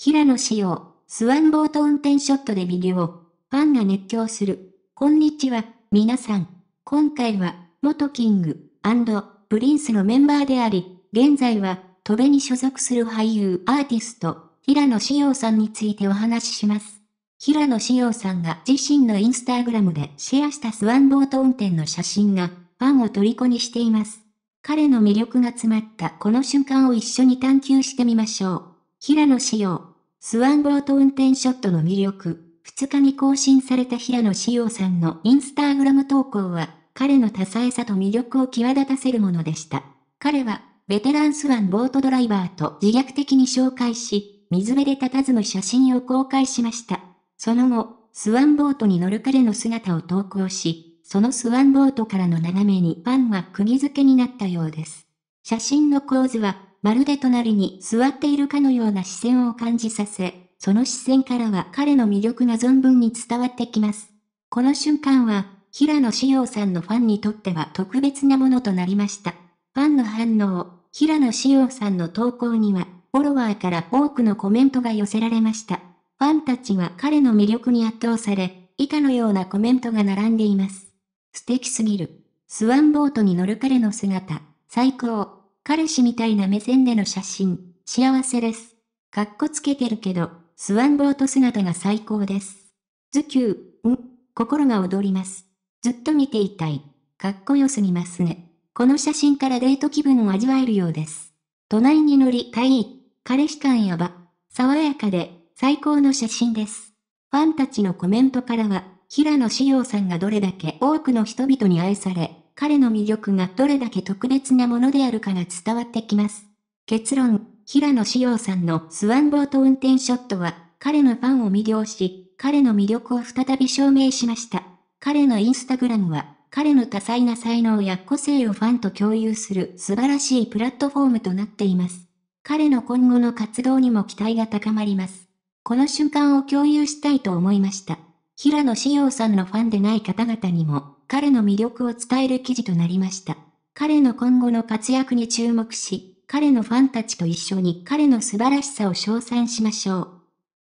平野紫耀、スワンボート運転ショットで魅了。ファンが熱狂する。こんにちは、皆さん。今回は、元キング、プリンスのメンバーであり、現在は、戸部に所属する俳優、アーティスト、平野紫耀さんについてお話しします。平野紫耀さんが自身のインスタグラムでシェアしたスワンボート運転の写真が、ファンを虜にしています。彼の魅力が詰まったこの瞬間を一緒に探求してみましょう。平野紫耀。スワンボート運転ショットの魅力。2日に更新された平野志陽さんのインスタグラム投稿は、彼の多彩さと魅力を際立たせるものでした。彼は、ベテランスワンボートドライバーと自虐的に紹介し、水辺で佇む写真を公開しました。その後、スワンボートに乗る彼の姿を投稿し、そのスワンボートからの眺めにファンは釘付けになったようです。写真の構図は、まるで隣に座っているかのような視線を感じさせ、その視線からは彼の魅力が存分に伝わってきます。この瞬間は、平野紫耀さんのファンにとっては特別なものとなりました。ファンの反応、平野紫耀さんの投稿には、フォロワーから多くのコメントが寄せられました。ファンたちは彼の魅力に圧倒され、以下のようなコメントが並んでいます。素敵すぎる。スワンボートに乗る彼の姿、最高。彼氏みたいな目線での写真、幸せです。かっこつけてるけど、スワンボート姿が最高です。ズキュー、ん、心が躍ります。ずっと見ていたい。かっこよすぎますね。この写真からデート気分を味わえるようです。隣に乗り、たいい。彼氏感やば。爽やかで、最高の写真です。ファンたちのコメントからは、平野紫耀さんがどれだけ多くの人々に愛され、彼の魅力がどれだけ特別なものであるかが伝わってきます。結論、平野紫耀さんのスワンボート運転ショットは、彼のファンを魅了し、彼の魅力を再び証明しました。彼のインスタグラムは、彼の多彩な才能や個性をファンと共有する素晴らしいプラットフォームとなっています。彼の今後の活動にも期待が高まります。この瞬間を共有したいと思いました。平野紫耀さんのファンでない方々にも、彼の魅力を伝える記事となりました。彼の今後の活躍に注目し、彼のファンたちと一緒に彼の素晴らしさを称賛しましょう。